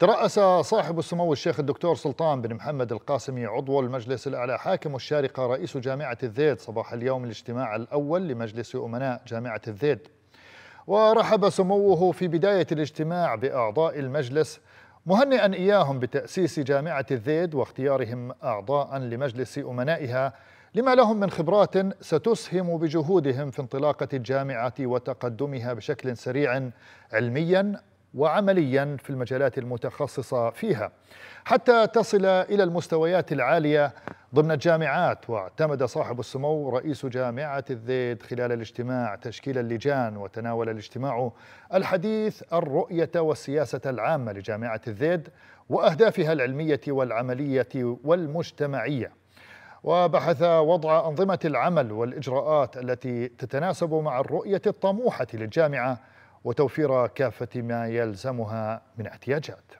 ترأس صاحب السمو الشيخ الدكتور سلطان بن محمد القاسمي عضو المجلس الأعلى حاكم الشارقة رئيس جامعة الذيد صباح اليوم الاجتماع الأول لمجلس أمناء جامعة الذيد ورحب سموه في بداية الاجتماع بأعضاء المجلس مهنئا إياهم بتأسيس جامعة الذيد واختيارهم أعضاء لمجلس أمنائها لما لهم من خبرات ستسهم بجهودهم في انطلاقة الجامعة وتقدمها بشكل سريع علميا وعمليا في المجالات المتخصصة فيها حتى تصل إلى المستويات العالية ضمن الجامعات واعتمد صاحب السمو رئيس جامعة الذيد خلال الاجتماع تشكيل اللجان وتناول الاجتماع الحديث الرؤية والسياسة العامة لجامعة الذيد وأهدافها العلمية والعملية والمجتمعية وبحث وضع أنظمة العمل والإجراءات التي تتناسب مع الرؤية الطموحة للجامعة وتوفير كافة ما يلزمها من احتياجات